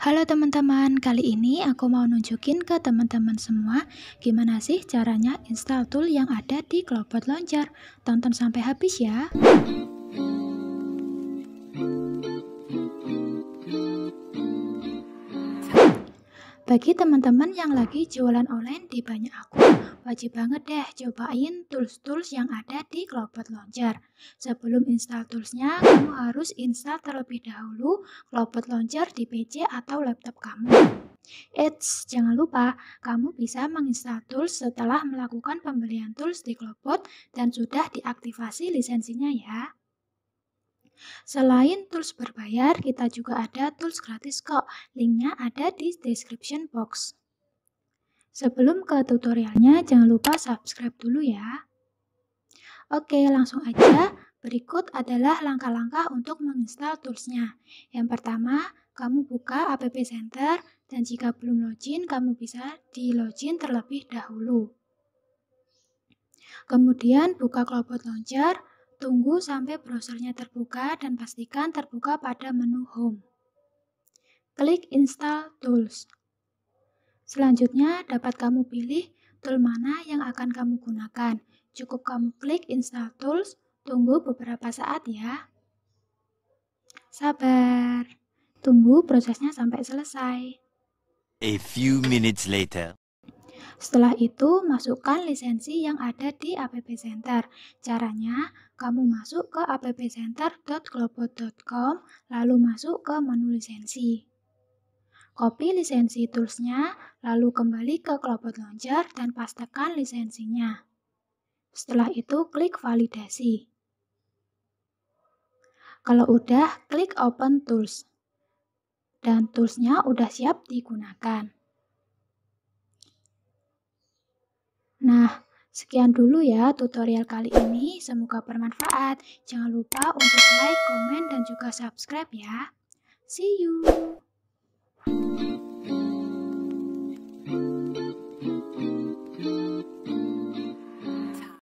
Halo teman-teman, kali ini aku mau nunjukin ke teman-teman semua gimana sih caranya install tool yang ada di Cloudbot Launcher. Tonton sampai habis ya. Bagi teman-teman yang lagi jualan online di banyak akun, wajib banget deh cobain tools-tools yang ada di Klopot Launcher. Sebelum install toolsnya, kamu harus install terlebih dahulu Klopot Launcher di PC atau laptop kamu. Eits, jangan lupa, kamu bisa menginstal tools setelah melakukan pembelian tools di Klopot dan sudah diaktifasi lisensinya ya. Selain tools berbayar, kita juga ada tools gratis kok. Linknya ada di description box. Sebelum ke tutorialnya, jangan lupa subscribe dulu ya. Oke, langsung aja. Berikut adalah langkah-langkah untuk menginstal toolsnya. Yang pertama, kamu buka app center dan jika belum login, kamu bisa di login terlebih dahulu. Kemudian buka kelompok Launcher, Tunggu sampai browsernya terbuka dan pastikan terbuka pada menu Home. Klik Install Tools. Selanjutnya, dapat kamu pilih tool mana yang akan kamu gunakan. Cukup kamu klik Install Tools, tunggu beberapa saat ya. Sabar, tunggu prosesnya sampai selesai. A few minutes later. Setelah itu, masukkan lisensi yang ada di APP Center. Caranya, kamu masuk ke appcenter.globot.com, lalu masuk ke menu lisensi. Copy lisensi toolsnya, lalu kembali ke Globot Launcher dan pastikan lisensinya. Setelah itu, klik validasi. Kalau udah, klik Open Tools. Dan toolsnya udah siap digunakan. Nah, sekian dulu ya tutorial kali ini. Semoga bermanfaat. Jangan lupa untuk like, komen, dan juga subscribe ya. See you!